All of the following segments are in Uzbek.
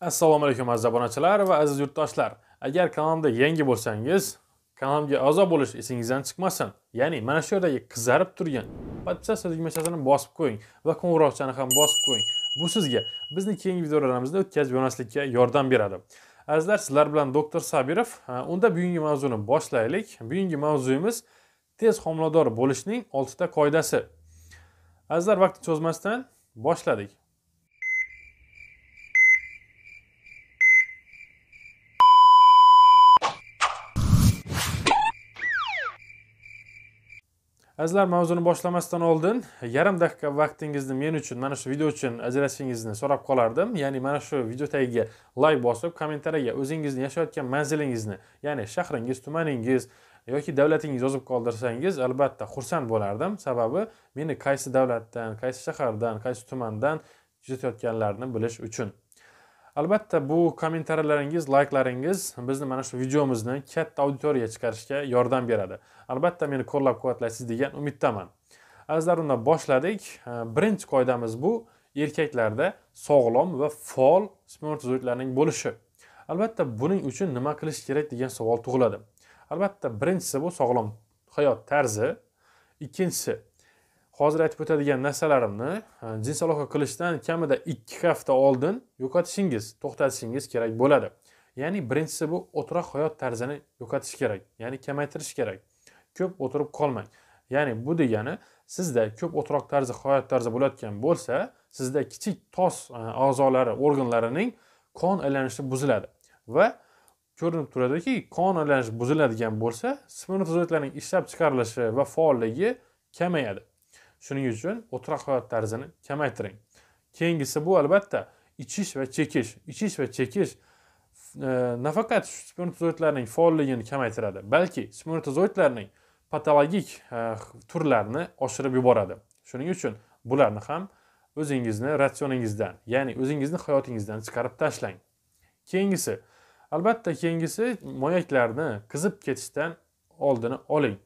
assalomu alaykum aziz obunachilar va aziz yurtdoshlar agar kanalimda yangi bo'lsangiz kanalimga a'zo bo'lish esingizdan chiqmasin ya'ni mana shu yerdagi qizarib turgan podpisatsiya tugmachasini bosib qo'ying va qo'ng'iroqchani ham bosib qo'ying bu sizga bizni keyingi videolarimizda o'tkazib yo'nalishlikka yordam beradi azizlar sizlar bilan doktor sabirov unda bugungi mavzuni boshlaylik bugungi mavzuyimiz tez homilador bo'lishning oltita qoidasi azizlar vaqtni cho'zmasdan boshladik azizlar mavzuni boshlamasdan oldin yarim daqiqa vaqtingizni men uchun mana shu video uchun ajratishingizni so'rab qolardim ya'ni mana shu video tagiga layk bosib kommentariyaga o'zingizni yashayotgan manzilingizni ya'ni shahringiz tumaningiz yoki davlatingiz yozib qoldirsangiz albatta xursand bo'lardim sababi meni qaysi davlatdan qaysi shahardan qaysi tumandan kuzatayotganlarini bilish uchun albatta bu kommentariyalaringiz layklaringiz bizni mana shu videomizni katta auditoriyaga chiqarishga yordam beradi albatta meni qo'llab quvvatlaysiz degan umiddaman azizlar unda boshladik birinchi qoidamiz bu erkaklarda sog'lom va faol spermatozoidlarning bo'lishi albatta buning uchun nima qilish kerak degan savol tug'iladi albatta birinchisi bu sog'lom hayot tarzi ikkinchisi hozir aytib o'tadigan narsalarimni e, jins aloqa qilishdan kamida ikki hafta oldin yo'qotishingiz to'xtatishingiz kerak bo'ladi ya'ni birinchisi bu o'tiroq hayot tarzini yo'qotish kerak ya'ni kamaytirish kerak ko'p o'tirib qolmang ya'ni bu degani sizda ko'p o'tiroq tarzi hayot tarzi bo'layotgan bo'lsa sizda kichik tos e, a'zolari organlarining qon aylanishi buziladi va ko'rinib turadiki qon aylanishi buziladigan bo'lsa spermatozoidlarning ishlab chiqarilishi va faolligi kamayadi shuning uchun o'tiroq hayot tarzini kamaytiring keyingisi bu albatta ichish va chekish ichish va chekish e, nafaqat spermatozoidlarning faolligini kamaytiradi balki spermatozoidlarning patologik e, turlarini oshirib yuboradi shuning uchun bularni ham o'zingizni ratsioningizdan ya'ni o'zingizni hayotingizdan chiqarib tashlang keyingisi albatta keyingisi moyaklarni qizib ketishdan oldini oling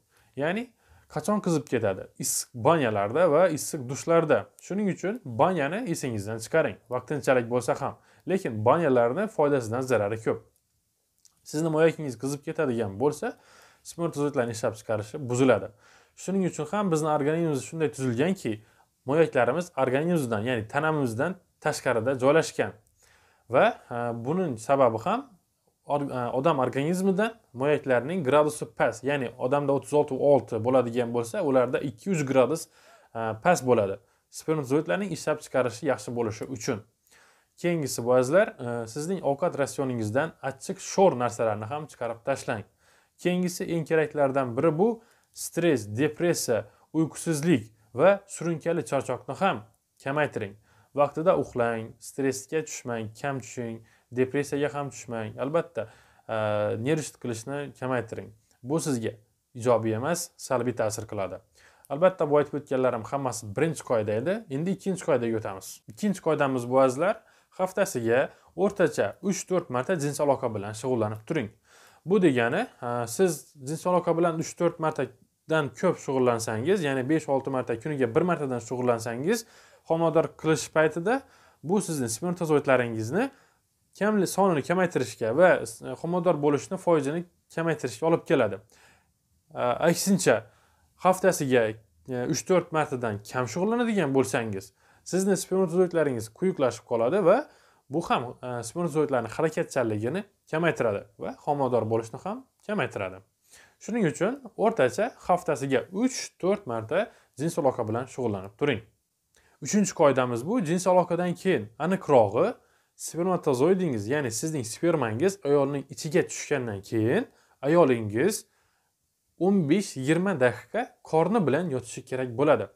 ya'ni qachon qizib ketadi issiq banyalarda va issiq dushlarda shuning uchun banyani esingizdan chiqaring vaqtinchalik bo'lsa ham lekin banyalarni foydasidan zarari ko'p sizni moyakingiz qizib ketadigan bo'lsa smirtozitlarni ishlab chiqarishi buziladi shuning uchun ham bizni organizmimiz shunday tuzilganki moyaklarimiz organizmdan ya'ni tanamizdan tashqarida joylashgan va buning sababi ham E, odam organizmida moyaklarning gradusi past ya'ni odamda o'ttiz olti olti bo'ladigan bo'lsa ularda ikki yuz gradus e, past bo'ladi spermatozoidlarning ishlab chiqarishi yaxshi bo'lishi uchun keyingisi bu azizlar e, sizning ovqat ratsioningizdan achchiq sho'r narsalarni ham chiqarib tashlang keyingisi eng keraklilardan biri bu stress depressiya uyqusizlik va surunkali charchoqni ham kamaytiring vaqtida uxlang stressga tushmang kam tushing depressiyaga ham tushmang albatta e, nerv qilishni kamaytiring bu sizga ijobiy emas salbiy ta'sir qiladi albatta bu aytib o'tganlarim hammasi birinchi qoida edi endi ikkinchi qoidaga o'tamiz ikkinchi qoidamiz bu azizlar haftasiga o'rtacha uch to'rt marta jinsiy aloqa bilan shug'ullanib turing bu degani e, siz jinsiy aloqa bilan uch to'rt martadan ko'p shug'ullansangiz ya'ni besh olti marta kuniga bir martadan shug'ullansangiz homilador qilish paytida bu sizni spermatozoidlaringizni kamli sonini kamaytirishga va e, homilador bo'lishni foizini kamaytirishga olib keladi e, aksincha haftasiga e, uch to'rt martadan kam shug'ullanadigan bo'lsangiz sizni spermatozoidlaringiz quyuqlashib qoladi va bu ham spermatozoidlarni harakatchanligini kamaytiradi va homilador bo'lishni ham kamaytiradi shuning uchun o'rtacha haftasiga uch to'rt marta jins aloqa bilan shug'ullanib turing uchinchi qoidamiz bu jins aloqadan keyin aniqrog'i spermatozoidingiz ya'ni sizning spermangiz ayolning ichiga tushgandan keyin ayolingiz 15-20 daqiqa qorni bilan yotishi kerak bo'ladi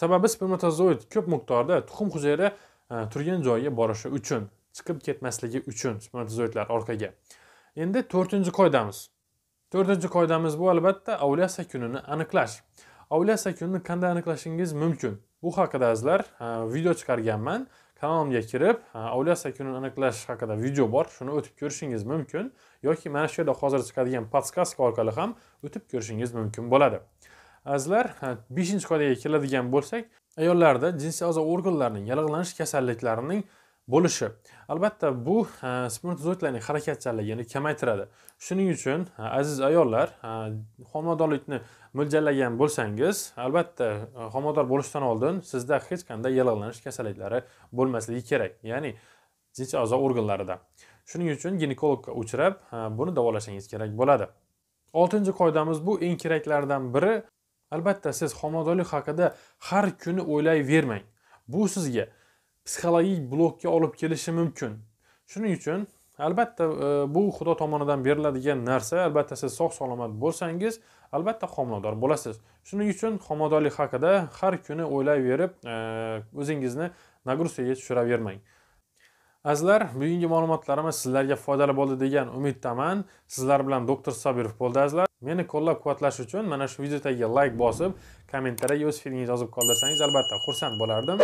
sababi spermatozoid ko'p miqdorda tuxum hujayra e, turgan joyiga borishi uchun chiqib ketmasligi uchun spermatozoidlar orqaga endi to'rtinchi qoidamiz to'rtinchi qoidamiz bu albatta avliya sakunini aniqlash avliya sakunini qanday aniqlashingiz mumkin bu haqida sizlar e, video chiqarganman kanalimga kirib avliya sakunini aniqlash haqida video bor shuni o'tib ko'rishingiz mumkin yoki mana shu yerda hozir chiqadigan podskazka orqali ham o'tib ko'rishingiz mumkin bo'ladi azizlar beshinchi qoidaga keladigan bo'lsak ayollarda jinsiy a'zo organlarining yallig'lanish kasalliklarining bo'lishi albatta bu e, spermatozoidlarning harakatchanligini kamaytiradi shuning uchun e, aziz ayollar e, homiladorlikni mo'ljallagan bo'lsangiz albatta homilador bo'lishdan oldin sizda hech qanday yallig'lanish kasalliklari bo'lmasligi kerak ya'ni jinsiy a'zo organlarida shuning uchun ginekologga uchrab buni davolashingiz kerak bo'ladi oltinchi qoidamiz bu eng keraklardan biri albatta siz homiladorlik haqida har kuni o'ylayvermang bu sizga psixologik blokka olib kelishi mumkin shuning uchun albatta e, bu xudo tomonidan beriladigan narsa albatta siz sog' salomat bo'lsangiz albatta homilador bo'lasiz shuning uchun homiladorlik haqida har kuni o'ylayverib e, o'zingizni nagruzkaga tushiravermang azizlar bugungi ma'lumotlarimiz sizlarga foydali bo'ldi degan umiddaman sizlar bilan doktor sobirov bo'ldi azizlar meni qo'llab quvvatlash uchun mana shu video tagiga layk like bosib kommentariyaga o'z fikringizni yozib qoldirsangiz albatta xursand bo'lardim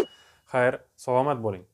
xayr salomat bo'ling